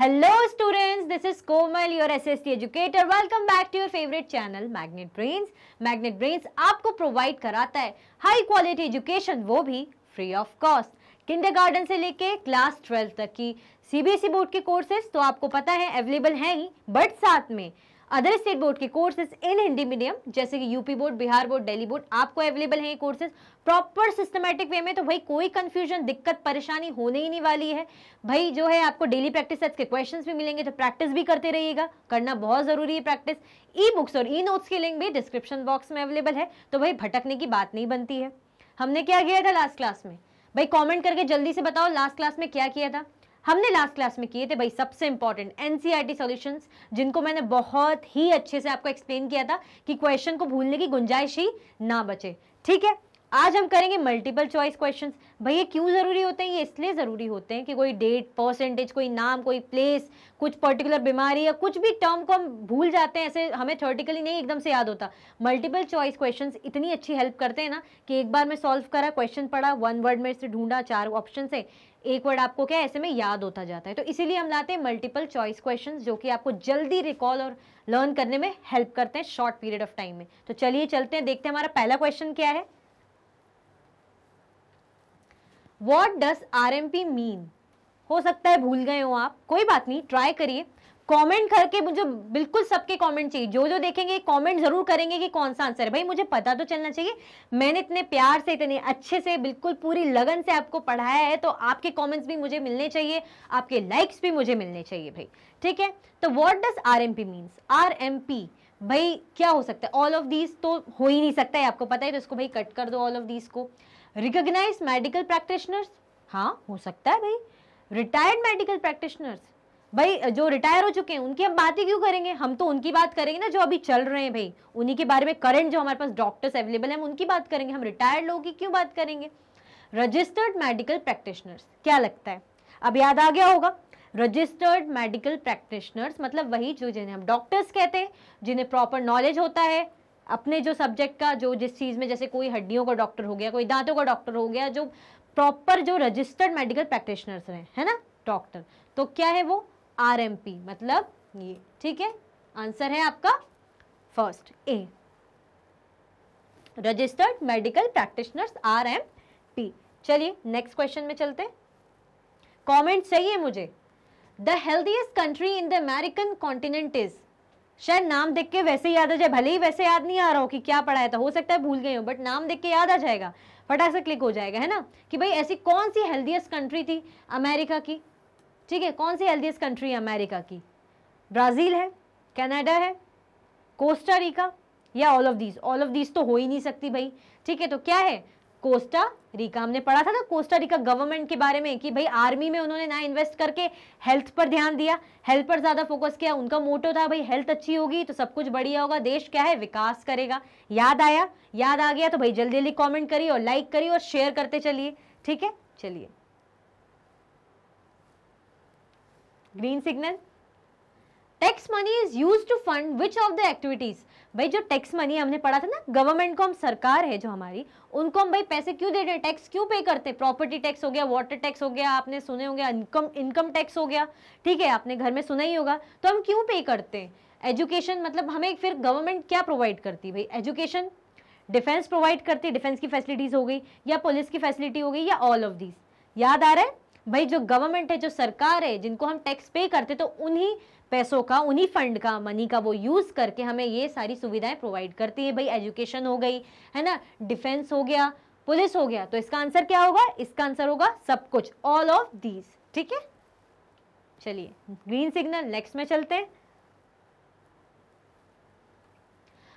Hello students this is Komal your T educator welcome back to your favourite channel Magnet Brains Magnet Brains आपको provide कराता है high quality education वो भी free of cost kindergarten से लेके class twelfth तक की C B S E board के कोर्सेज तो आपको पता है अवेलेबल है ही बट साथ में अदर स्टेट बोर्ड के कोर्सेज इन हिंदी मीडियम जैसे कि UP board Bihar board Delhi board आपको अवेलेबल है ये कोर्सेज प्रॉपर सिस्टमेटिक वे में तो भाई कोई कंफ्यूजन दिक्कत परेशानी होने ही नहीं वाली है भाई जो है आपको डेली प्रैक्टिस सेट्स के क्वेश्चंस भी मिलेंगे तो प्रैक्टिस भी करते रहिएगा करना बहुत ज़रूरी है प्रैक्टिस ई बुक्स और ई नोट्स की लिंक भी डिस्क्रिप्शन बॉक्स में अवेलेबल है तो भाई भटकने की बात नहीं बनती है हमने क्या किया था लास्ट क्लास में भाई कॉमेंट करके जल्दी से बताओ लास्ट क्लास में क्या किया था हमने लास्ट क्लास में किए थे भाई सबसे इंपॉर्टेंट एनसीईआरटी सॉल्यूशंस जिनको मैंने बहुत ही अच्छे से आपको एक्सप्लेन किया था कि क्वेश्चन को भूलने की गुंजाइश ही ना बचे ठीक है आज हम करेंगे मल्टीपल चॉइस क्वेश्चंस ये क्यों ज़रूरी होते हैं ये इसलिए ज़रूरी होते हैं कि कोई डेट परसेंटेज कोई नाम कोई प्लेस कुछ पर्टिकुलर बीमारी या कुछ भी टर्म को हम भूल जाते हैं ऐसे हमें थर्टिकली नहीं एकदम से याद होता मल्टीपल चॉइस क्वेश्चंस इतनी अच्छी हेल्प करते हैं ना कि एक बार मैं सॉल्व करा क्वेश्चन पढ़ा वन वर्ड में इसे ढूंढा चार ऑप्शन से एक वर्ड आपको क्या ऐसे में याद होता जाता है तो इसीलिए हम लाते हैं मल्टीपल चॉइस क्वेश्चन जो कि आपको जल्दी रिकॉल और लर्न करने में हेल्प करते हैं शॉर्ट पीरियड ऑफ टाइम में तो चलिए चलते हैं देखते हैं हमारा पहला क्वेश्चन क्या है what does R M P mean हो सकता है भूल गए हो आप कोई बात नहीं ट्राई करिए कमेंट करके मुझे बिल्कुल सबके कमेंट चाहिए जो जो देखेंगे कमेंट जरूर करेंगे कि कौन सा आंसर है भाई मुझे पता तो चलना चाहिए मैंने इतने प्यार से इतने अच्छे से बिल्कुल पूरी लगन से आपको पढ़ाया है तो आपके कॉमेंट्स भी मुझे मिलने चाहिए आपके लाइक्स भी मुझे मिलने चाहिए भाई ठीक है तो what does R M P means R M P भाई क्या हो सकता है ऑल ऑफ दीज तो हो ही नहीं सकता है आपको पता है तो इसको भाई कट कर दो ऑल ऑफ दीज को रिकोगनाइज मेडिकल प्रैक्टिशनर्स हाँ हो सकता है भाई रिटायर्ड मेडिकल प्रैक्टिशनर्स भाई जो रिटायर हो चुके हैं उनकी हम बातें क्यों करेंगे हम तो उनकी बात करेंगे ना जो अभी चल रहे हैं भाई उन्हीं के बारे में करंट जो हमारे पास डॉक्टर्स अवेलेबल हैं हम उनकी बात करेंगे हम रिटायर्ड लोगों की क्यों बात करेंगे रजिस्टर्ड मेडिकल प्रैक्टिशनर्स क्या लगता है अब याद आ गया होगा रजिस्टर्ड मेडिकल प्रैक्टिशनर्स मतलब वही जो जिन्हें हम डॉक्टर्स कहते हैं जिन्हें प्रॉपर नॉलेज होता है अपने जो सब्जेक्ट का जो जिस चीज़ में जैसे कोई हड्डियों का डॉक्टर हो गया कोई दांतों का डॉक्टर हो गया जो प्रॉपर जो रजिस्टर्ड मेडिकल प्रैक्टिशनर्स हैं है ना डॉक्टर तो क्या है वो आर एम पी मतलब ये ठीक है आंसर है आपका first A registered medical practitioners R M P चलिए नेक्स्ट क्वेश्चन में चलते कमेंट सही है मुझे the healthiest country in the American continent is शायद नाम देख के वैसे याद आ जाए भले ही वैसे याद नहीं आ रहा हो कि क्या पढ़ाया था तो, हो सकता है भूल गए हो बट नाम देख के याद आ जाएगा फटाक से क्लिक हो जाएगा है ना कि भाई ऐसी कौन सी हेल्दीएस्ट कंट्री थी अमेरिका की ठीक है कौन सी हेल्दीस्ट कंट्री है अमेरिका की ब्राज़ील है कनाडा है कोस्टा रिका या all of these all of these तो हो ही नहीं सकती भाई ठीक है तो क्या है कोस्टा रिका हमने पढ़ा था ना कोस्टा रिका गवर्नमेंट के बारे में कि भाई आर्मी में उन्होंने ना इन्वेस्ट करके हेल्थ पर ध्यान दिया हेल्थ पर ज़्यादा फोकस किया उनका मोटो था भाई हेल्थ अच्छी होगी तो सब कुछ बढ़िया होगा देश क्या है विकास करेगा याद आया याद आ गया तो भाई जल्दी जल्दी कॉमेंट करिए और लाइक करिए और शेयर करते चलिए ठीक है चलिए green signal tax money is use to fund which of the activities भाई जो टैक्स मनी हमने पढ़ा था ना गवर्नमेंट को हम सरकार है जो हमारी उनको हम भाई पैसे क्यों दे रहे हैं टैक्स क्यों पे करते प्रॉपर्टी टैक्स हो गया वाटर टैक्स हो गया आपने सुने होंगे इनकम इनकम टैक्स हो गया ठीक है आपने घर में सुना ही होगा तो हम क्यों पे करते हैं एजुकेशन मतलब हमें फिर गवर्नमेंट क्या प्रोवाइड करती है भाई एजुकेशन डिफेंस प्रोवाइड करती है डिफेंस की फैसिलिटीज़ हो गई या पुलिस की फैसिलिटी हो गई या ऑल ऑफ दीज याद आ रहा है भाई जो गवर्नमेंट है जो सरकार है जिनको हम टैक्स पे करते तो उन्हीं पैसों का उन्हीं फंड का मनी का वो यूज़ करके हमें ये सारी सुविधाएं प्रोवाइड करती है भाई एजुकेशन हो गई है ना डिफेंस हो गया पुलिस हो गया तो इसका आंसर क्या होगा इसका आंसर होगा सब कुछ ऑल ऑफ दीज ठीक है चलिए ग्रीन सिग्नल नेक्स्ट में चलते हैं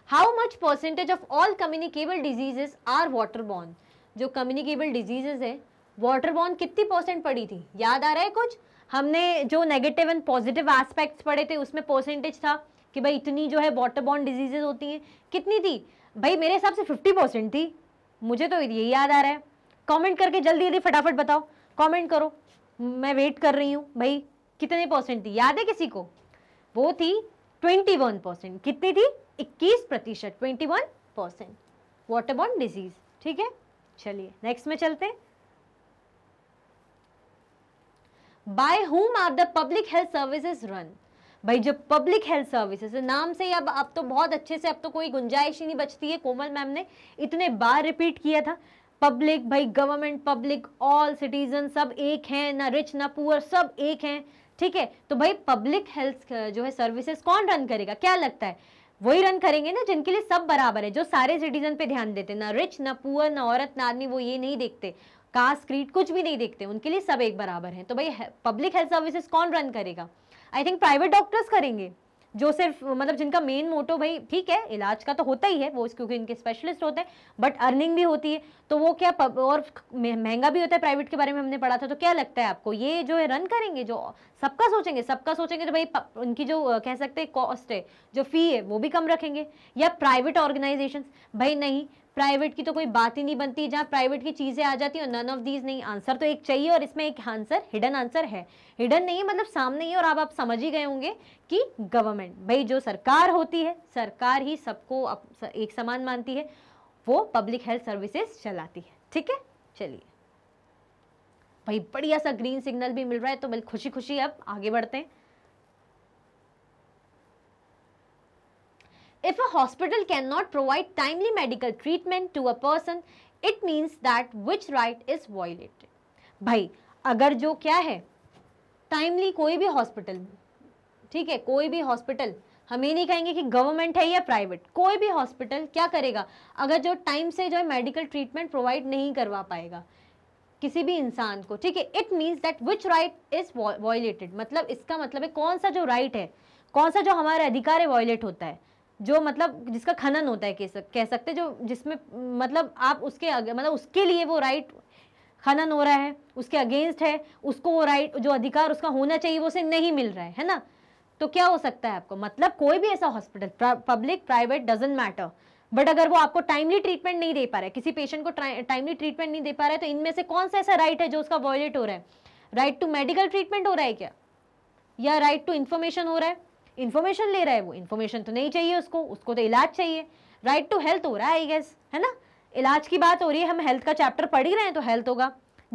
how much percentage of all communicable diseases are water borne जो कम्युनिकेबल डिजीजेस है वाटर बॉन्ड कितनी परसेंट पड़ी थी याद आ रहा है कुछ हमने जो नेगेटिव एंड पॉजिटिव एस्पेक्ट्स पढ़े थे उसमें परसेंटेज था कि भाई इतनी जो है वाटर बॉन्ड डिजीजेज होती हैं कितनी थी भाई मेरे हिसाब से फिफ्टी परसेंट थी मुझे तो यही याद आ रहा है कमेंट करके जल्दी जल्दी फटाफट बताओ कमेंट करो मैं वेट कर रही हूँ भाई कितने परसेंट थी याद है किसी को वो थी ट्वेंटी वन परसेंट कितनी थी इक्कीस प्रतिशत ट्वेंटी वन परसेंट वाटर बॉन्ड डिजीज ठीक है चलिए नेक्स्ट में चलते हैं by whom are the public health services run भाई जब पब्लिक हेल्थ सर्विसेज नाम से ही अब अब तो बहुत अच्छे से अब तो कोई गुंजाइश ही नहीं बचती है कोमल मैम ने इतने बार रिपीट किया था पब्लिक भाई गवर्नमेंट पब्लिक ऑल सिटीजन सब एक हैं ना रिच ना पुअर सब एक हैं ठीक है तो भाई पब्लिक हेल्थ जो है सर्विसेज कौन रन करेगा क्या लगता है वही रन करेंगे ना जिनके लिए सब बराबर है जो सारे सिटीजन पे ध्यान देते ना रिच ना पुअर ना औरत ना आदमी वो ये नहीं देखते कास्ट क्रीड कुछ भी नहीं देखते उनके लिए सब एक बराबर है तो भाई पब्लिक हेल्थ सर्विसेज कौन रन करेगा आई थिंक प्राइवेट डॉक्टर्स करेंगे जो सिर्फ मतलब जिनका मेन मोटो भाई ठीक है इलाज का तो होता ही है वो क्योंकि इनके स्पेशलिस्ट होते हैं बट अर्निंग भी होती है तो वो क्या और महंगा भी होता है प्राइवेट के बारे में हमने पढ़ा था तो क्या लगता है आपको ये जो है रन करेंगे जो सबका सोचेंगे सबका सोचेंगे तो भाई उनकी जो कह सकते हैं कॉस्ट है जो फ़ी है वो भी कम रखेंगे या प्राइवेट ऑर्गेनाइजेशन भाई नहीं प्राइवेट की तो कोई बात ही नहीं बनती जहाँ प्राइवेट की चीज़ें आ जाती है नन ऑफ दीज नहीं आंसर तो एक चाहिए और इसमें एक आंसर हिडन आंसर है हिडन नहीं है मतलब सामने ही और आप आप समझ ही गए होंगे कि गवर्नमेंट भाई जो सरकार होती है सरकार ही सबको एक समान मानती है वो पब्लिक हेल्थ सर्विसेज चलाती है ठीक है चलिए भाई बढ़िया सा ग्रीन सिग्नल भी मिल रहा है तो खुशी खुशी अब आगे बढ़ते हैं If a hospital cannot provide timely medical treatment to a person, it means that which right is violated. भाई अगर जो क्या है टाइमली कोई भी हॉस्पिटल ठीक है कोई भी हॉस्पिटल हम ये नहीं कहेंगे कि गवर्नमेंट है या प्राइवेट कोई भी हॉस्पिटल क्या करेगा अगर जो टाइम से जो है मेडिकल ट्रीटमेंट प्रोवाइड नहीं करवा पाएगा किसी भी इंसान को ठीक है it means that which right is violated मतलब इसका मतलब है कौन सा जो राइट right है कौन सा जो हमारा अधिकार है वॉयलेट होता है जो मतलब जिसका खनन होता है कह सकते जो जिसमें मतलब आप उसके मतलब उसके लिए वो राइट खनन हो रहा है उसके अगेंस्ट है उसको वो राइट जो अधिकार उसका होना चाहिए वो उसे नहीं मिल रहा है है ना तो क्या हो सकता है आपको मतलब कोई भी ऐसा hospital public private doesn't matter but अगर वो आपको टाइमली ट्रीटमेंट नहीं दे पा रहा है किसी पेशेंट को टाइमली ट्रीटमेंट नहीं दे पा रहा है तो इनमें से कौन सा ऐसा राइट है जो उसका वॉयलेट हो रहा है राइट टू मेडिकल ट्रीटमेंट हो रहा है क्या या राइट टू इन्फॉर्मेशन हो रहा है इन्फॉर्मेशन ले रहा है वो इन्फॉर्मेशन तो नहीं चाहिए उसको उसको तो इलाज चाहिए राइट टू हेल्थ हो रहा है आई गेस है ना इलाज की बात हो रही है हम हेल्थ का चैप्टर पढ़ ही रहे हैं तो हेल्थ होगा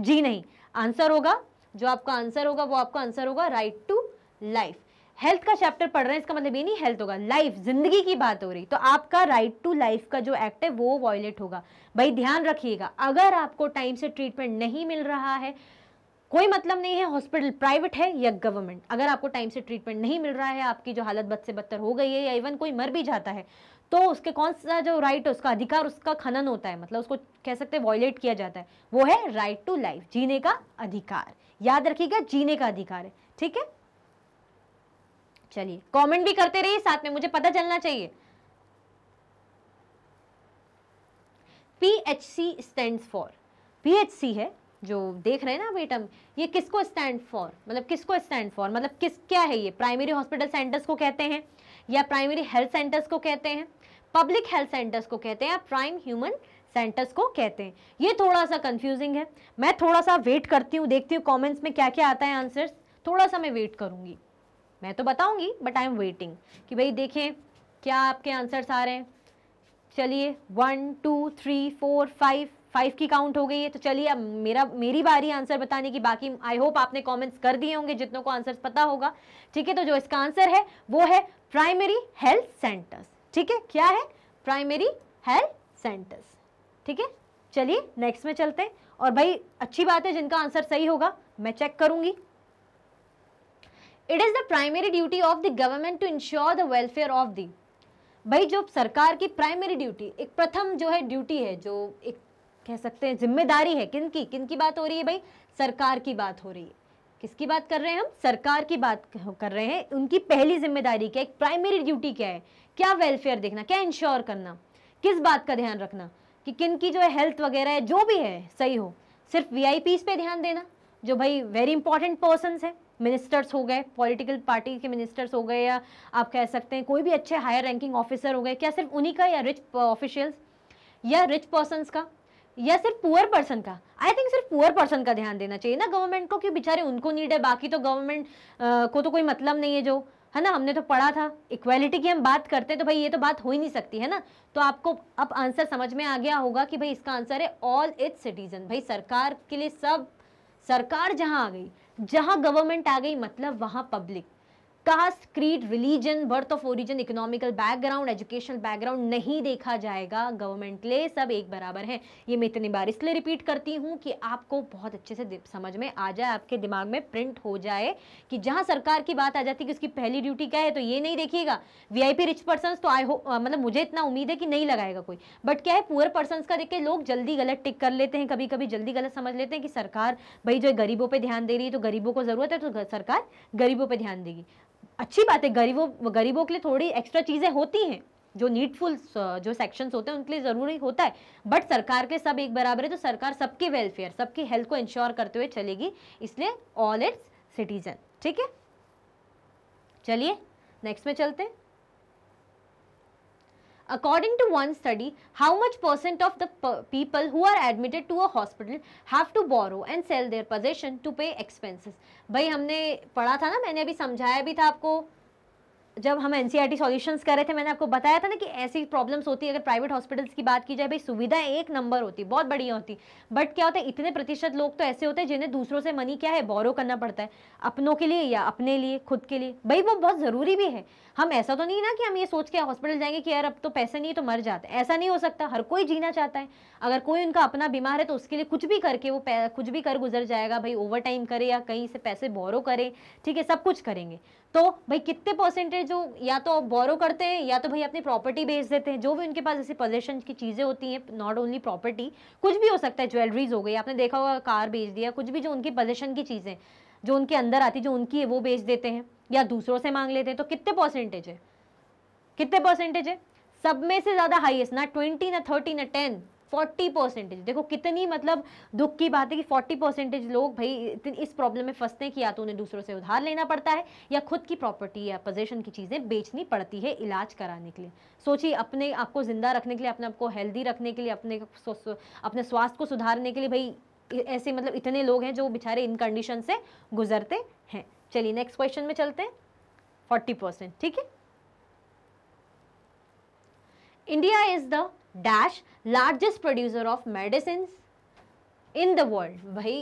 जी नहीं आंसर होगा जो आपका आंसर होगा वो आपका आंसर होगा राइट टू लाइफ हेल्थ का चैप्टर पढ़ रहे हैं इसका मतलब ये नहीं हेल्थ होगा लाइफ जिंदगी की बात हो रही तो आपका राइट टू लाइफ का जो एक्ट है वो वॉयलेट होगा भाई ध्यान रखिएगा अगर आपको टाइम से ट्रीटमेंट नहीं मिल रहा है कोई मतलब नहीं है हॉस्पिटल प्राइवेट है या गवर्नमेंट अगर आपको टाइम से ट्रीटमेंट नहीं मिल रहा है आपकी जो हालत बद से बदतर हो गई है या इवन कोई मर भी जाता है तो उसके कौन सा जो राइट है उसका अधिकार उसका खनन होता है मतलब उसको कह सकते हैं वॉयलेट किया जाता है वो है राइट टू लाइफ जीने का अधिकार याद रखिएगा जीने का अधिकार है ठीक है चलिए कमेंट भी करते रहिए साथ में मुझे पता चलना चाहिए P H C stand for P H C है जो देख रहे हैं ना बेटम ये किसको स्टैंड फॉर मतलब किसको स्टैंड फॉर मतलब किस क्या है ये प्राइमरी हॉस्पिटल सेंटर्स को कहते हैं या प्राइमरी हेल्थ सेंटर्स को कहते हैं पब्लिक हेल्थ सेंटर्स को कहते हैं या प्राइम ह्यूमन सेंटर्स को कहते हैं ये थोड़ा सा कंफ्यूजिंग है मैं थोड़ा सा वेट करती हूँ देखती हूँ कॉमेंट्स में क्या क्या आता है आंसर्स थोड़ा सा मैं वेट करूँगी मैं तो बताऊँगी बट आई एम वेटिंग कि भाई देखें क्या आपके आंसर्स आ रहे हैं चलिए one two three four five five की काउंट हो गई है तो चलिए अब मेरा मेरी बारी आंसर बताने की बाकी आई होप आपने कमेंट्स कर दिए होंगे जितनों को आंसर पता होगा ठीक है तो जो इसका आंसर है वो है प्राइमरी हेल्थ सेंटर्स ठीक है क्या है प्राइमरी हेल्थ सेंटर्स ठीक है चलिए नेक्स्ट में चलते हैं और भाई अच्छी बात है जिनका आंसर सही होगा मैं चेक करूंगी it is the primary duty of the government to ensure the welfare of the भाई जो सरकार की प्राइमरी ड्यूटी एक प्रथम जो है ड्यूटी है जो एक कह सकते हैं जिम्मेदारी है किन की किन की बात हो रही है भाई सरकार की बात हो रही है किसकी बात कर रहे हैं हम सरकार की बात कर रहे हैं उनकी पहली जिम्मेदारी क्या है प्राइमरी ड्यूटी क्या है क्या वेलफेयर देखना क्या इंश्योर करना किस बात का ध्यान रखना कि किन की जो है हेल्थ वगैरह है जो भी है सही हो सिर्फ वी पे ध्यान देना जो भाई वेरी इंपॉर्टेंट पर्सन है मिनिस्टर्स हो गए पॉलिटिकल पार्टी के मिनिस्टर्स हो गए या आप कह सकते हैं कोई भी अच्छे हायर रैंकिंग ऑफिसर हो गए क्या सिर्फ उन्हीं का या रिच ऑफिशियल्स या रिच पर्सनस का या सिर्फ पुअर पर्सन का आई थिंक सिर्फ पुअर पर्सन का ध्यान देना चाहिए ना गवर्नमेंट को कि बेचारे उनको नीड है बाकी तो गवर्नमेंट को तो कोई मतलब नहीं है जो है ना हमने तो पढ़ा था इक्वालिटी की हम बात करते हैं तो भाई ये तो बात हो ही नहीं सकती है ना तो आपको अब आंसर समझ में आ गया होगा कि भाई इसका आंसर है ऑल इट्स सिटीजन भाई सरकार के लिए सब सरकार जहाँ आ गई जहाँ गवर्नमेंट आ गई मतलब वहाँ public caste creed religion birth of origin economical background educational background नहीं देखा जाएगा गवर्नमेंट ले सब एक बराबर है ये मैं इतनी बार इसलिए रिपीट करती हूँ कि आपको बहुत अच्छे से समझ में आ जाए आपके दिमाग में प्रिंट हो जाए कि जहाँ सरकार की बात आ जाती है कि उसकी पहली ड्यूटी क्या है तो ये नहीं देखिएगा वीआईपी रिच पर्सन तो आई हो मतलब मुझे इतना उम्मीद है कि नहीं लगाएगा कोई बट क्या है पुअर पर्सन का देख के लोग जल्दी गलत टिक कर लेते हैं कभी कभी जल्दी गलत समझ लेते हैं कि सरकार भाई जो गरीबों पर ध्यान दे रही है तो गरीबों को ज़रूरत है तो सरकार गरीबों पर ध्यान देगी अच्छी बात है गरीबों गरीबों के लिए थोड़ी एक्स्ट्रा चीज़ें होती हैं जो नीडफुल uh, जो सेक्शंस होते हैं उनके लिए ज़रूरी होता है बट सरकार के सब एक बराबर है तो सरकार सबके वेलफेयर सबकी हेल्थ को इंश्योर करते हुए चलेगी इसलिए ऑल इट्स सिटीजन ठीक है चलिए नेक्स्ट में चलते हैं According to one study, how much percent of the people who are admitted to a hospital have to borrow and sell their possession to pay expenses? भाई हमने पढ़ा था ना मैंने अभी समझाया भी था आपको जब हम एनसीईआरटी सॉल्यूशंस e कर रहे थे मैंने आपको बताया था ना कि ऐसी प्रॉब्लम्स होती है अगर प्राइवेट हॉस्पिटल्स की बात की जाए भाई सुविधा एक नंबर होती बहुत बढ़िया होती बट क्या होता है इतने प्रतिशत लोग तो ऐसे होते हैं जिन्हें दूसरों से मनी क्या है बोरो करना पड़ता है अपनों के लिए या अपने लिए खुद के लिए भाई वो बहुत ज़रूरी भी है हम ऐसा तो नहीं ना कि हम ये सोच के हॉस्पिटल जाएंगे कि यार अब तो पैसे नहीं तो मर जाते ऐसा नहीं हो सकता हर कोई जीना चाहता है अगर कोई उनका अपना बीमार है तो उसके लिए कुछ भी करके वो कुछ भी कर गुजर जाएगा भाई ओवर टाइम करे या कहीं से पैसे बोरो करे ठीक है सब कुछ करेंगे तो भाई कितने परसेंटेज जो या तो बोरो करते हैं या तो भाई अपनी प्रॉपर्टी बेच देते हैं जो भी उनके पास ऐसी पोजेशन की चीज़ें होती हैं नॉट ओनली प्रॉपर्टी कुछ भी हो सकता है ज्वेलरीज हो गई आपने देखा होगा कार बेच दिया कुछ भी जो उनकी पोजेशन की चीज़ें जो उनके अंदर आती जो उनकी है वो बेच देते हैं या दूसरों से मांग लेते हैं तो कितने परसेंटेज है कितने परसेंटेज है सब में से ज़्यादा हाईएस्ट ना ट्वेंटी ना थर्टी ना टेन फोर्टी परसेंटेज देखो कितनी मतलब दुख की बात है कि फोर्टी परसेंटेज लोग भाई इस प्रॉब्लम में फंसते हैं कि या तो उन्हें दूसरों से उधार लेना पड़ता है या खुद की प्रॉपर्टी या पोजेशन की चीज़ें बेचनी पड़ती है इलाज कराने के लिए सोचिए अपने आप को ज़िंदा रखने के लिए अपने आपको हेल्दी रखने के लिए अपने अपने स्वास्थ्य को सुधारने के लिए भाई ऐसे मतलब इतने लोग हैं जो बेचारे इन कंडीशन से गुजरते हैं चलिए नेक्स्ट क्वेश्चन में चलते हैं फोर्टी परसेंट ठीक है India is the dash largest producer of medicines in the world भाई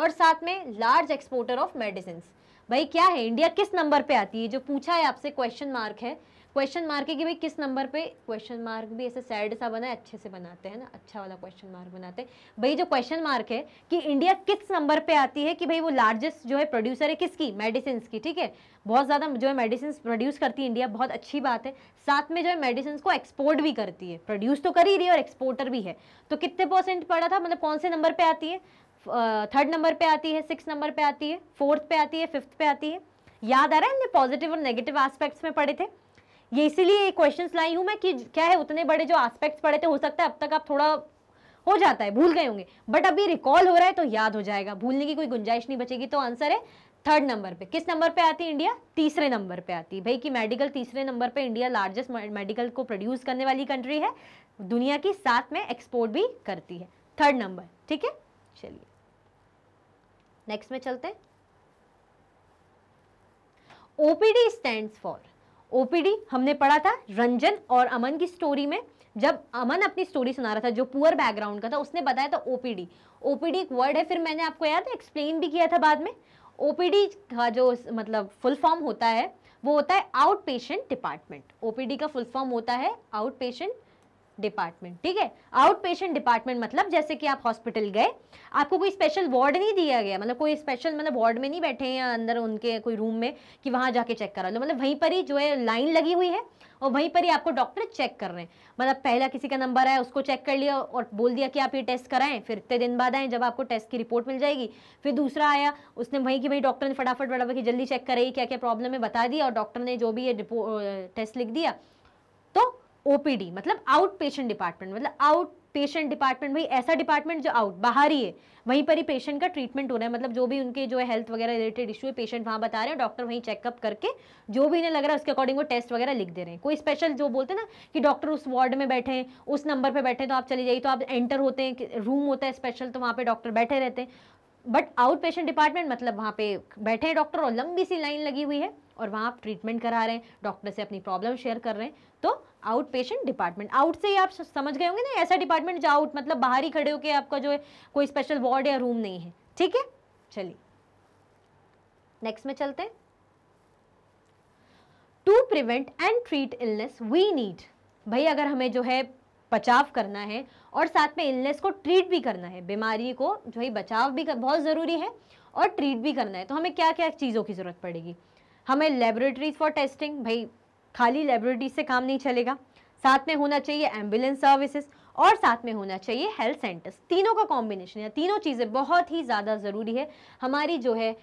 और साथ में large exporter of medicines भाई क्या है इंडिया किस नंबर पे आती है जो पूछा है आपसे क्वेश्चन मार्क है क्वेश्चन मार्क है कि भाई किस नंबर पे क्वेश्चन मार्क भी ऐसे सैड सा बना है अच्छे से बनाते हैं ना अच्छा वाला क्वेश्चन मार्क बनाते हैं भाई जो क्वेश्चन मार्क है कि इंडिया किस नंबर पे आती है कि भाई वो लार्जेस्ट जो है प्रोड्यूसर है किसकी मेडिसिन की ठीक है बहुत ज़्यादा जो है मेडिसिन प्रोड्यूस करती है इंडिया बहुत अच्छी बात है साथ में जो है मेडिसिन को एक्सपोर्ट भी करती है प्रोड्यूस तो कर ही रही है और एक्सपोर्टर भी है तो कितने परसेंट पड़ा था मतलब कौन से नंबर पर आती है थर्ड नंबर पे आती है सिक्स नंबर पे आती है फोर्थ पे आती है फिफ्थ पे आती है याद आ रहा है हमने पॉजिटिव और नेगेटिव एस्पेक्ट्स में पढ़े थे ये इसीलिए क्वेश्चंस लाई हूँ मैं कि क्या है उतने बड़े जो एस्पेक्ट्स पढ़े थे हो सकता है अब तक आप थोड़ा हो जाता है भूल गए होंगे बट अभी रिकॉल हो रहा है तो याद हो जाएगा भूलने की कोई गुंजाइश नहीं बचेगी तो आंसर है थर्ड नंबर पे किस नंबर पे आती है इंडिया तीसरे नंबर पे आती है भाई कि मेडिकल तीसरे नंबर पे इंडिया लार्जेस्ट मेडिकल को प्रोड्यूस करने वाली कंट्री है दुनिया की साथ में एक्सपोर्ट भी करती है थर्ड नंबर ठीक है चलिए नेक्स्ट में चलते हैं ओपीडी स्टैंड फॉर ओपीडी हमने पढ़ा था रंजन और अमन की स्टोरी में जब अमन अपनी स्टोरी सुना रहा था जो पुअर बैकग्राउंड का था उसने बताया था ओपीडी ओपीडी एक वर्ड है फिर मैंने आपको याद है एक्सप्लेन भी किया था बाद में ओपीडी का जो मतलब फुल फॉर्म होता है वो होता है आउट पेशेंट डिपार्टमेंट ओपीडी का फुल फॉर्म होता है आउट पेशेंट डिपार्टमेंट ठीक है आउट पेशेंट डिपार्टमेंट मतलब जैसे कि आप हॉस्पिटल गए आपको कोई स्पेशल वार्ड नहीं दिया गया मतलब कोई स्पेशल मतलब वार्ड में नहीं बैठे हैं या अंदर उनके कोई रूम में कि वहाँ जाके चेक करा लो मतलब वहीं पर ही जो है लाइन लगी हुई है और वहीं पर ही आपको डॉक्टर चेक कर रहे हैं मतलब पहला किसी का नंबर आया उसको चेक कर लिया और बोल दिया कि आप ये टेस्ट कराएं फिर इतने दिन बाद आए जब आपको टेस्ट की रिपोर्ट मिल जाएगी फिर दूसरा आया उसने वहीं की भाई डॉक्टर ने फटाफट फटाफट की जल्दी चेक कराई क्या क्या प्रॉब्लम है बता दिया और डॉक्टर ने जो भी ये टेस्ट लिख दिया तो ओपीडी मतलब आउट पेशेंट डिपार्टमेंट मतलब आउट पेशेंट डिपार्टमेंट भाई ऐसा डिपार्टमेंट जो आउट बाहर ही है वहीं पर ही पेशेंट का ट्रीटमेंट हो रहा है मतलब जो भी उनके जो है हेल्थ वगैरह रिलेटेड इशू है पेशेंट वहाँ बता रहे हैं डॉक्टर वहीं चेकअप करके जो भी इन्हें लग रहा है उसके अकॉर्डिंग वो टेस्ट वगैरह लिख दे रहे हैं कोई स्पेशल जो बोलते हैं ना कि डॉक्टर उस वार्ड में बैठे हैं उस नंबर पर बैठे हैं तो आप चले जाइए तो आप एंटर होते हैं रूम होता है स्पेशल तो वहाँ पर डॉक्टर बैठे रहते हैं बट आउट पेशेंट डिपार्टमेंट मतलब वहाँ पे बैठे हैं डॉक्टर और लंबी सी लाइन लगी हुई है और वहाँ आप ट्रीटमेंट करा रहे हैं डॉक्टर से अपनी प्रॉब्लम शेयर कर रहे हैं तो आउट पेशेंट डिपार्टमेंट आउट से ही आप समझ गए होंगे ना ऐसा डिपार्टमेंट जो आउट मतलब बाहर ही खड़े होकर आपका जो है कोई स्पेशल वार्ड या रूम नहीं है ठीक है चलिए नेक्स्ट में चलते हैं to prevent and treat illness we need भाई अगर हमें जो है बचाव करना है और साथ में इलनेस को ट्रीट भी करना है बीमारी को जो है बचाव भी कर, बहुत ज़रूरी है और ट्रीट भी करना है तो हमें क्या क्या चीज़ों की ज़रूरत पड़ेगी हमें लेबोरेटरीज फॉर टेस्टिंग भाई खाली लेबोरेटरीज से काम नहीं चलेगा साथ में होना चाहिए एम्बुलेंस सर्विसेज और साथ में होना चाहिए हेल्थ सेंटर्स तीनों का कॉम्बिनेशन या तीनों चीज़ें बहुत ही ज़्यादा ज़रूरी है हमारी जो है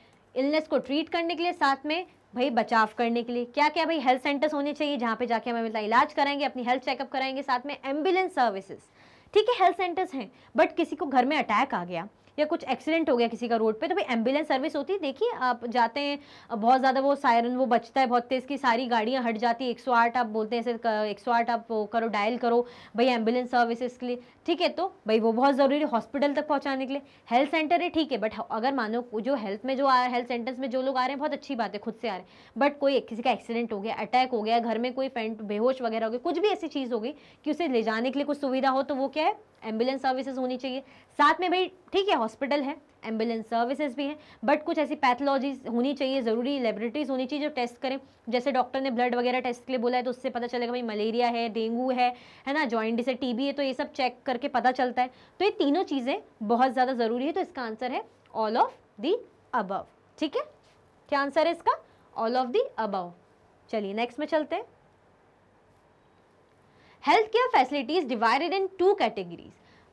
इलनेस को ट्रीट करने के लिए साथ में भाई बचाव करने के लिए क्या क्या भाई हेल्थ सेंटर्स होने चाहिए जहाँ पे जाके हम इलाज कराएंगे अपनी हेल्थ चेकअप कराएंगे साथ में एम्बुलेंस सर्विसेज ठीक है हेल्थ सेंटर्स हैं बट किसी को घर में अटैक आ गया या कुछ एक्सीडेंट हो गया किसी का रोड पे तो भाई एम्बुलेंस सर्विस होती है देखिए आप जाते हैं बहुत ज़्यादा वो सायरन वो बचता है बहुत तेज़ की सारी गाड़ियाँ हट जाती है एक आप बोलते हैं ऐसे एक आप करो डायल करो भाई एम्बुलेंस सर्विसेज के लिए ठीक है तो भाई वो बहुत ज़रूरी है हॉस्पिटल तक पहुँचाने के लिए हेल्थ सेंटर है ठीक है बट अगर मानो जो हेल्थ में जो आ हेल्थ सेंटर्स में जो लोग आ रहे हैं बहुत अच्छी बात है खुद से आ रहे हैं बट कोई किसी का एक्सीडेंट हो गया अटैक हो गया घर में कोई फ्रेंड बेहोश वगैरह हो गया कुछ भी ऐसी चीज़ हो गई कि उसे ले जाने के लिए कुछ सुविधा हो तो वो क्या है एम्बुलेंस सर्विसेज होनी चाहिए साथ में भाई ठीक है हॉस्पिटल है एम्बुलेंस सर्विसेज भी हैं बट कुछ ऐसी पैथोलॉजीज होनी चाहिए ज़रूरी लेबोरेटरीज होनी चाहिए जो टेस्ट करें जैसे डॉक्टर ने ब्लड वगैरह टेस्ट के लिए बोला है तो उससे पता चलेगा भाई मलेरिया है डेंगू है है ना जॉइंट से टीबी है तो ये सब चेक करके पता चलता है तो ये तीनों चीज़ें बहुत ज़्यादा ज़रूरी है तो इसका आंसर है ऑल ऑफ दी अबव ठीक है क्या आंसर है इसका ऑल ऑफ दी अबव चलिए नेक्स्ट में चलते हैं health care facilities divided into categories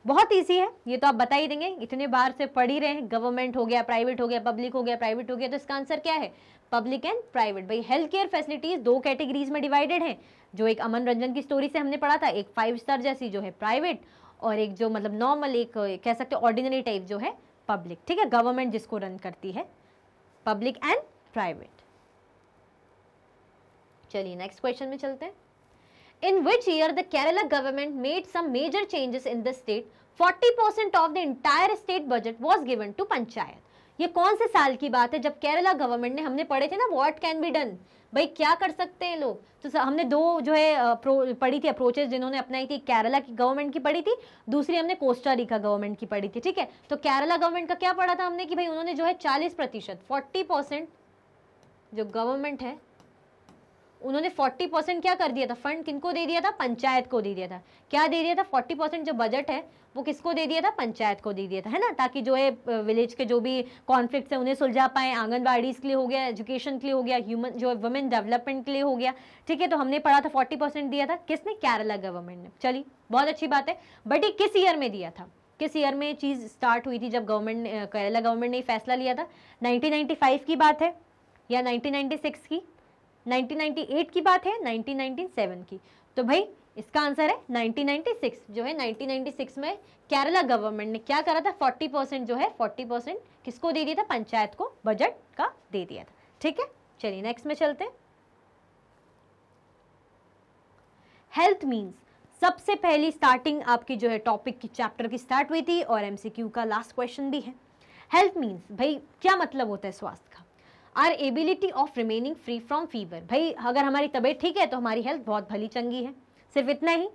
बहुत ईजी है ये तो आप बता ही देंगे इतने बार से पढ़ ही रहे हैं गवर्नमेंट हो गया प्राइवेट हो गया पब्लिक हो गया प्राइवेट हो गया तो इसका आंसर क्या है पब्लिक एंड प्राइवेट भाई हेल्थ केयर फैसिलिटीज दो कैटेगरीज में डिवाइडेड हैं जो एक अमन रंजन की स्टोरी से हमने पढ़ा था एक फाइव स्टार जैसी जो है प्राइवेट और एक जो मतलब नॉर्मल एक कह सकते हैं ऑर्डिनरी टाइप जो है पब्लिक ठीक है गवर्नमेंट जिसको रन करती है पब्लिक एंड प्राइवेट चलिए नेक्स्ट क्वेश्चन में चलते हैं in which year the Kerala government made some major changes in the state, 40% of the entire state budget was given to panchayat. ये कौन से साल की बात है जब केरला गवर्नमेंट ने हमने पढ़े थे ना व्हाट कैन बी डन भाई क्या कर सकते हैं लोग तो हमने दो जो है पढ़ी थी अप्रोचेस जिन्होंने अपनाई थी केरला की गवर्नमेंट की पढ़ी थी दूसरी हमने कोस्टा रिका गवर्नमेंट की पढ़ी थी ठीक है तो केरला गवर्नमेंट का क्या पढ़ा था हमने कि भाई उन्होंने जो है चालीस प्रतिशत फोर्टी परसेंट जो गवर्नमेंट है उन्होंने 40 परसेंट क्या कर दिया था फंड किनको दे दिया था पंचायत को दे दिया था क्या दे दिया था 40 परसेंट जो बजट है वो किसको दे दिया था पंचायत को दे दिया था है ना ताकि जो है विलेज के जो भी कॉन्फ्लिक्ट है उन्हें सुलझा पाए आंगनबाड़ीज के लिए हो गया एजुकेशन के लिए हो गया ह्यूमन जो वुमेन डेवलपमेंट के लिए हो गया ठीक है तो हमने पढ़ा था फोर्टी परसेंट दिया था किसने केरला गवर्नमेंट ने चलिए बहुत अच्छी बात है बट ये किस ईयर में दिया था किस ईयर में चीज़ स्टार्ट हुई थी जब गवर्नमेंट केरला गवर्नमेंट ने फैसला लिया था नाइनटीन की बात है या नाइनटीन की 1998 की बात है 1997 की तो भाई इसका आंसर है 1996 जो है 1996 में केरला गवर्नमेंट ने क्या करा था 40 परसेंट जो है 40 परसेंट किसको दे दिया था पंचायत को बजट का दे दिया था ठीक है चलिए नेक्स्ट में चलते हैं हेल्थ मीन्स सबसे पहली स्टार्टिंग आपकी जो है टॉपिक की चैप्टर की स्टार्ट हुई थी और एमसीक्यू का लास्ट क्वेश्चन भी है हेल्थ मीन्स भाई क्या मतलब होता है स्वास्थ्य or ability of remaining free from fever भाई अगर हमारी तबीयत ठीक है तो हमारी हेल्थ बहुत भली चंगी है सिर्फ इतना ही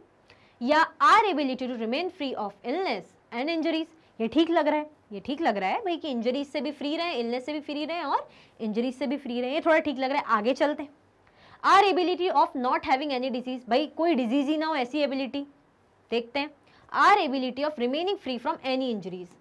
या or ability to remain free of illness and injuries ये ठीक लग रहा है ये ठीक लग रहा है भाई कि इंजरीज से भी फ्री रहें इलनेस से भी फ्री रहें और इंजरीज से भी फ्री रहें ये थोड़ा ठीक लग रहा है आगे चलते हैं or ability of not having any disease भाई कोई डिजीज ही ना हो ऐसी एबिलिटी देखते हैं or ability of remaining free from any injuries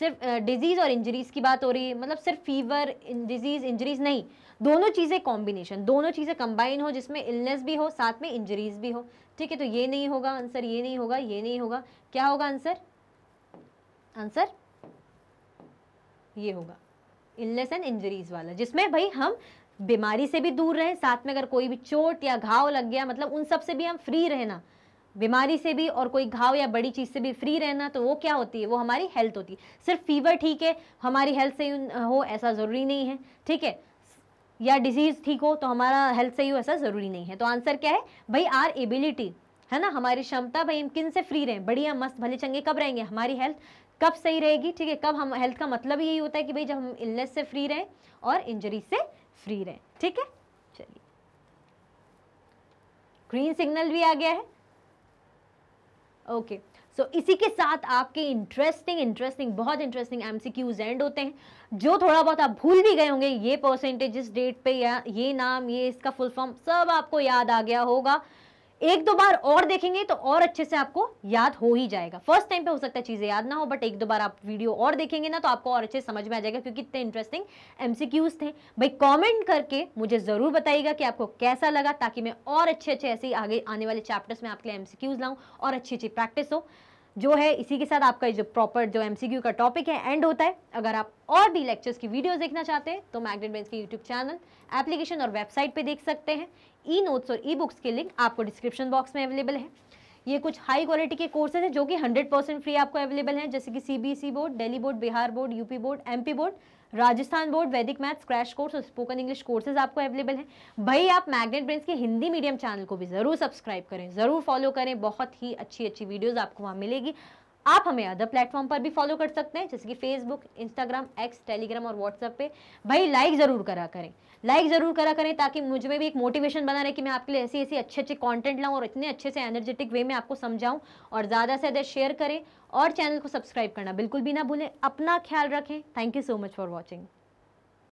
सिर्फ डिजीज़ और इंजरीज़ की बात हो रही है मतलब सिर्फ फीवर डिजीज़ इंजरीज़ नहीं दोनों चीज़ें कॉम्बिनेशन दोनों चीज़ें कंबाइन हो जिसमें इलनेस भी हो साथ में इंजरीज़ भी हो ठीक है तो ये नहीं होगा आंसर ये नहीं होगा ये नहीं होगा क्या होगा आंसर आंसर ये होगा इलनेस एंड इंजरीज वाला जिसमें भाई हम बीमारी से भी दूर रहें साथ में अगर कोई भी चोट या घाव लग गया मतलब उन सब से भी हम फ्री रहना बीमारी से भी और कोई घाव या बड़ी चीज़ से भी फ्री रहना तो वो क्या होती है वो हमारी हेल्थ होती है सिर्फ फीवर ठीक है हमारी हेल्थ से हो ऐसा ज़रूरी नहीं है ठीक है या डिजीज़ ठीक हो तो हमारा हेल्थ से ही हो ऐसा ज़रूरी नहीं है तो आंसर क्या है भाई आर एबिलिटी है ना हमारी क्षमता भाई हम किन से फ्री रहें बढ़िया मस्त भले चंगे कब रहेंगे हमारी हेल्थ कब सही रहेगी ठीक है कब हम हेल्थ का मतलब यही होता है कि भाई जब हम इलनेस से फ्री रहें और इंजरी से फ्री रहें ठीक है चलिए ग्रीन सिग्नल भी आ गया है ओके सो इसी के साथ आपके इंटरेस्टिंग इंटरेस्टिंग बहुत इंटरेस्टिंग एमसीक्यूज एंड होते हैं जो थोड़ा बहुत आप भूल भी गए होंगे ये परसेंटेज इस डेट पे या ये नाम ये इसका फुल फॉर्म सब आपको याद आ गया होगा एक दो बार और देखेंगे तो और अच्छे से आपको याद हो ही जाएगा फर्स्ट टाइम पे हो सकता है चीज़ें याद ना हो बट एक दो बार आप वीडियो और देखेंगे ना तो आपको और अच्छे समझ में आ जाएगा क्योंकि इतने इंटरेस्टिंग एमसीक्यूज थे भाई कमेंट करके मुझे ज़रूर बताइएगा कि आपको कैसा लगा ताकि मैं और अच्छे अच्छे ऐसे आगे आने वाले चैप्टर्स में आपके लिए एमसीक्यूज लाऊं और अच्छी अच्छी प्रैक्टिस हो जो है इसी के साथ आपका जो प्रॉपर जो एमसीक्यू का टॉपिक है एंड होता है अगर आप और भी लेक्चर्स की वीडियोस देखना चाहते हैं तो मैग्नेट बेंस के यूट्यूब चैनल एप्लीकेशन और वेबसाइट पे देख सकते हैं ई नोट्स और ई बुक्स की लिंक आपको डिस्क्रिप्शन बॉक्स में अवेलेबल है ये कुछ हाई क्वालिटी के कोर्सेज हैं जो कि 100 परसेंट फ्री आपको अवेलेबल हैं जैसे कि CBSE e board Delhi board Bihar board UP board MP board Rajasthan board Vedic maths crash course और स्पोकन इंग्लिश कोर्सेज आपको अवेलेबल हैं भाई आप मैग्नेट ब्रेंस के हिंदी मीडियम चैनल को भी ज़रूर सब्सक्राइब करें ज़रूर फॉलो करें बहुत ही अच्छी अच्छी वीडियोज़ आपको वहाँ मिलेगी आप हमें अदर प्लेटफॉर्म पर भी फॉलो कर सकते हैं जैसे कि फेसबुक इंस्टाग्राम एक्स टेलीग्राम और व्हाट्सएप पे भाई लाइक ज़रूर करा करें लाइक ज़रूर करा करें ताकि मुझ में भी एक मोटिवेशन बना रहे कि मैं आपके लिए ऐसी ऐसी अच्छे अच्छे कंटेंट लाऊं और इतने अच्छे से एनर्जेटिक वे में आपको समझाऊं और ज़्यादा से ज़्यादा शेयर करें और चैनल को सब्सक्राइब करना बिल्कुल भी ना भूलें अपना ख्याल रखें thank you so much for watching